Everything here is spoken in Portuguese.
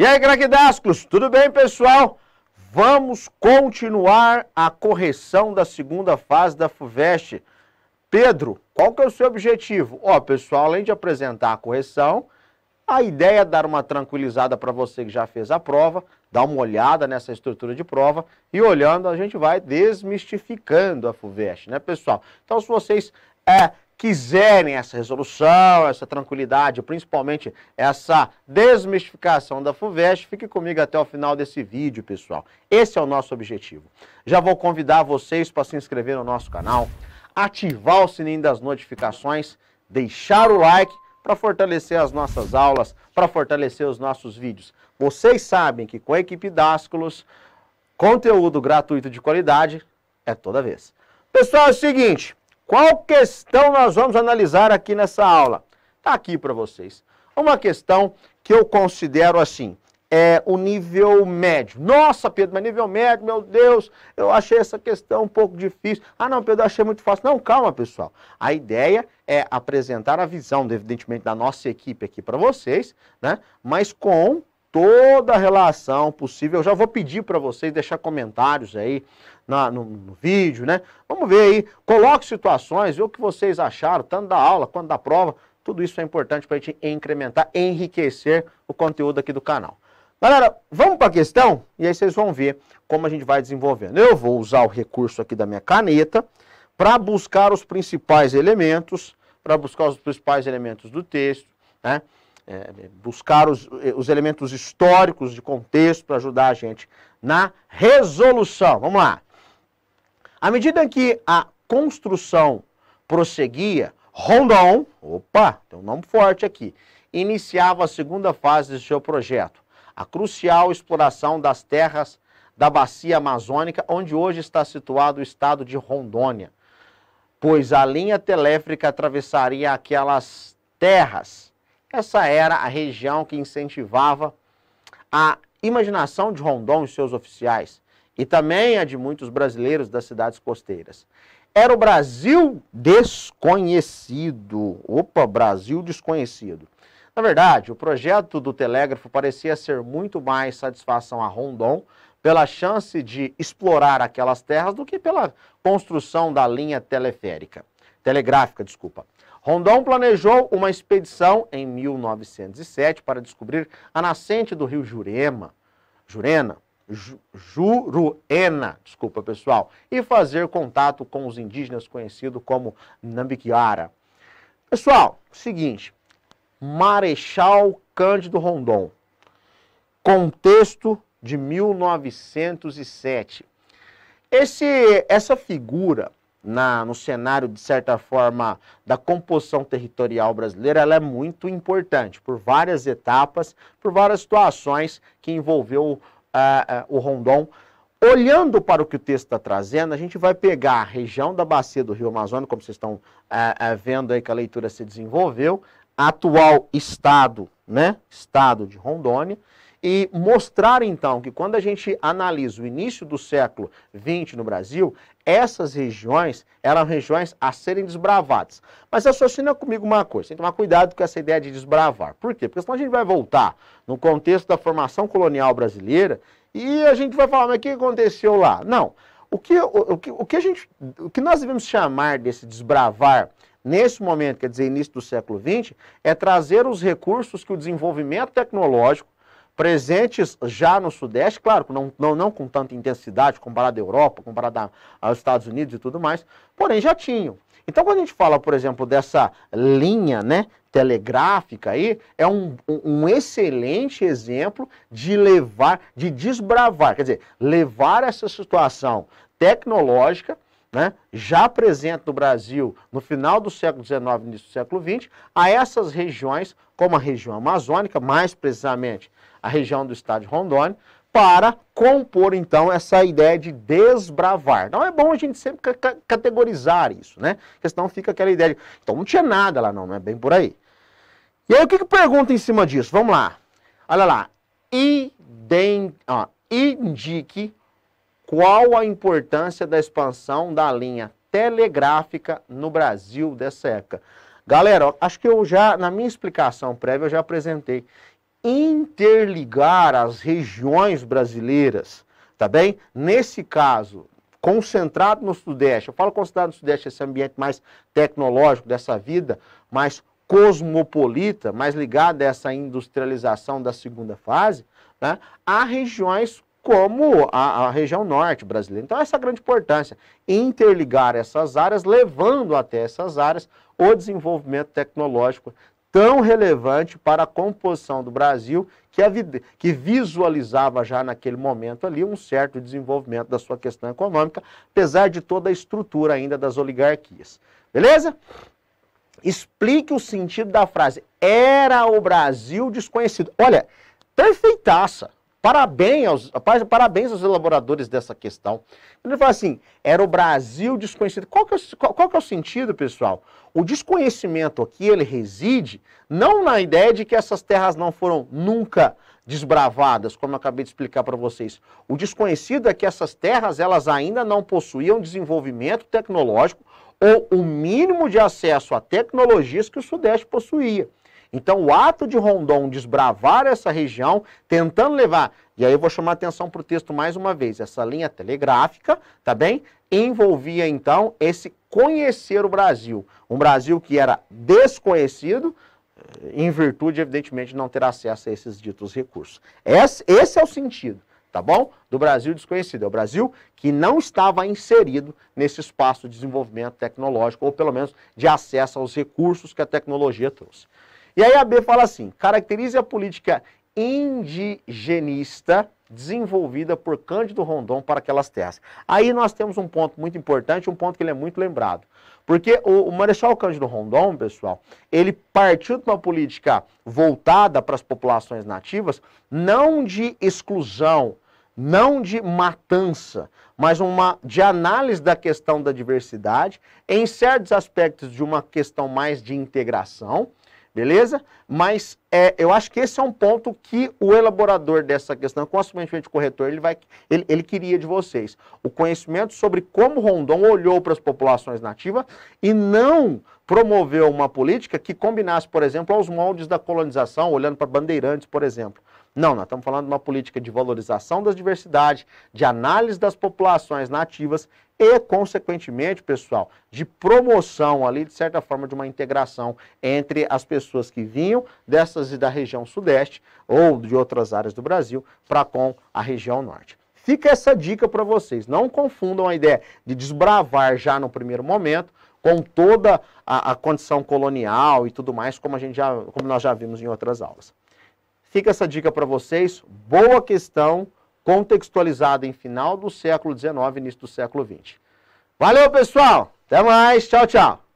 E aí, craquidásculos, tudo bem, pessoal? Vamos continuar a correção da segunda fase da FUVEST. Pedro, qual que é o seu objetivo? Ó, pessoal, além de apresentar a correção, a ideia é dar uma tranquilizada para você que já fez a prova, dar uma olhada nessa estrutura de prova e olhando a gente vai desmistificando a FUVEST, né, pessoal? Então, se vocês é, quiserem essa resolução, essa tranquilidade, principalmente essa desmistificação da FUVEST, fique comigo até o final desse vídeo, pessoal. Esse é o nosso objetivo. Já vou convidar vocês para se inscrever no nosso canal, ativar o sininho das notificações, deixar o like para fortalecer as nossas aulas, para fortalecer os nossos vídeos. Vocês sabem que com a equipe Dásculos conteúdo gratuito de qualidade é toda vez. Pessoal, é o seguinte, qual questão nós vamos analisar aqui nessa aula? Está aqui para vocês. Uma questão que eu considero assim, é o nível médio. Nossa, Pedro, mas nível médio, meu Deus, eu achei essa questão um pouco difícil. Ah, não, Pedro, eu achei muito fácil. Não, calma, pessoal. A ideia é apresentar a visão, evidentemente, da nossa equipe aqui para vocês, né? Mas com toda a relação possível. Eu já vou pedir para vocês deixar comentários aí na, no, no, vídeo, né? Vamos ver aí, coloque situações, vê o que vocês acharam, tanto da aula quanto da prova. Tudo isso é importante para a gente incrementar, enriquecer o conteúdo aqui do canal. Galera, vamos para a questão? E aí vocês vão ver como a gente vai desenvolvendo. Eu vou usar o recurso aqui da minha caneta para buscar os principais elementos, para buscar os principais elementos do texto, né? é, buscar os, eh, os elementos históricos de contexto para ajudar a gente na resolução. Vamos lá. À medida que a construção prosseguia, Rondon, opa, tem um nome forte aqui, iniciava a segunda fase de seu projeto, a crucial exploração das terras da bacia amazônica, onde hoje está situado o estado de Rondônia, pois a linha teléfrica atravessaria aquelas terras essa era a região que incentivava a imaginação de Rondon e seus oficiais, e também a de muitos brasileiros das cidades costeiras. Era o Brasil desconhecido. Opa, Brasil desconhecido. Na verdade, o projeto do telégrafo parecia ser muito mais satisfação a Rondon pela chance de explorar aquelas terras do que pela construção da linha teleférica, telegráfica, desculpa. Rondon planejou uma expedição em 1907 para descobrir a nascente do rio Jurema, Jurena, Juruena, desculpa pessoal, e fazer contato com os indígenas conhecidos como Nambiquiara. Pessoal, seguinte, Marechal Cândido Rondon, contexto de 1907. Esse, essa figura na, no cenário, de certa forma, da composição territorial brasileira, ela é muito importante por várias etapas, por várias situações que envolveu uh, uh, o Rondon. Olhando para o que o texto está trazendo, a gente vai pegar a região da bacia do Rio Amazonas como vocês estão uh, vendo aí que a leitura se desenvolveu, atual estado, né, estado de Rondônia, e mostrar então que quando a gente analisa o início do século XX no Brasil, essas regiões eram regiões a serem desbravadas. Mas associa comigo uma coisa, tem que tomar cuidado com essa ideia de desbravar. Por quê? Porque senão a gente vai voltar no contexto da formação colonial brasileira e a gente vai falar, mas o que aconteceu lá? Não. O que, o, o que, o que, a gente, o que nós devemos chamar desse desbravar nesse momento, quer dizer, início do século XX, é trazer os recursos que o desenvolvimento tecnológico presentes já no Sudeste, claro, não, não, não com tanta intensidade comparado à Europa, comparado aos Estados Unidos e tudo mais, porém já tinham. Então, quando a gente fala, por exemplo, dessa linha né, telegráfica aí, é um, um excelente exemplo de levar, de desbravar, quer dizer, levar essa situação tecnológica né, já presente no Brasil no final do século XIX, início do século XX, a essas regiões como a região amazônica, mais precisamente a região do estado de Rondônia, para compor então essa ideia de desbravar. Então é bom a gente sempre categorizar isso, né? Porque senão fica aquela ideia de, então não tinha nada lá não, não é bem por aí. E aí o que que pergunta em cima disso? Vamos lá. Olha lá. Ó, indique qual a importância da expansão da linha telegráfica no Brasil dessa época. Galera, acho que eu já, na minha explicação prévia, eu já apresentei. Interligar as regiões brasileiras, tá bem? Nesse caso, concentrado no Sudeste, eu falo concentrado no Sudeste, esse ambiente mais tecnológico dessa vida, mais cosmopolita, mais ligado a essa industrialização da segunda fase, né? há regiões como a, a região norte brasileira. Então, essa é a grande importância, interligar essas áreas, levando até essas áreas o desenvolvimento tecnológico tão relevante para a composição do Brasil, que, a, que visualizava já naquele momento ali um certo desenvolvimento da sua questão econômica, apesar de toda a estrutura ainda das oligarquias. Beleza? Explique o sentido da frase. Era o Brasil desconhecido. Olha, perfeitaça. Parabéns aos, parabéns aos elaboradores dessa questão. Ele fala assim, era o Brasil desconhecido. Qual que, é, qual, qual que é o sentido, pessoal? O desconhecimento aqui, ele reside não na ideia de que essas terras não foram nunca desbravadas, como eu acabei de explicar para vocês. O desconhecido é que essas terras, elas ainda não possuíam desenvolvimento tecnológico ou o mínimo de acesso a tecnologias que o Sudeste possuía. Então, o ato de Rondon desbravar essa região, tentando levar, e aí eu vou chamar atenção para o texto mais uma vez, essa linha telegráfica, tá bem? Envolvia então esse conhecer o Brasil. Um Brasil que era desconhecido, eh, em virtude, evidentemente, de não ter acesso a esses ditos recursos. Esse, esse é o sentido, tá bom? Do Brasil desconhecido. É o Brasil que não estava inserido nesse espaço de desenvolvimento tecnológico, ou pelo menos de acesso aos recursos que a tecnologia trouxe. E aí a B fala assim: caracterize a política indigenista desenvolvida por Cândido Rondon para aquelas terras. Aí nós temos um ponto muito importante, um ponto que ele é muito lembrado. Porque o, o Marechal Cândido Rondon, pessoal, ele partiu de uma política voltada para as populações nativas, não de exclusão, não de matança, mas uma de análise da questão da diversidade, em certos aspectos de uma questão mais de integração, Beleza? Mas é, eu acho que esse é um ponto que o elaborador dessa questão, consequentemente o corretor, ele, vai, ele, ele queria de vocês. O conhecimento sobre como Rondon olhou para as populações nativas e não promoveu uma política que combinasse, por exemplo, aos moldes da colonização, olhando para bandeirantes, por exemplo. Não, nós estamos falando de uma política de valorização das diversidades, de análise das populações nativas e, consequentemente, pessoal, de promoção ali, de certa forma, de uma integração entre as pessoas que vinham dessas e da região sudeste ou de outras áreas do Brasil para com a região norte. Fica essa dica para vocês. Não confundam a ideia de desbravar já no primeiro momento com toda a, a, condição colonial e tudo mais, como, a gente já, como nós já vimos em outras aulas. Fica essa dica para vocês, boa questão, contextualizada em final do século XIX, início do século XX. Valeu, pessoal! Até mais, tchau, tchau!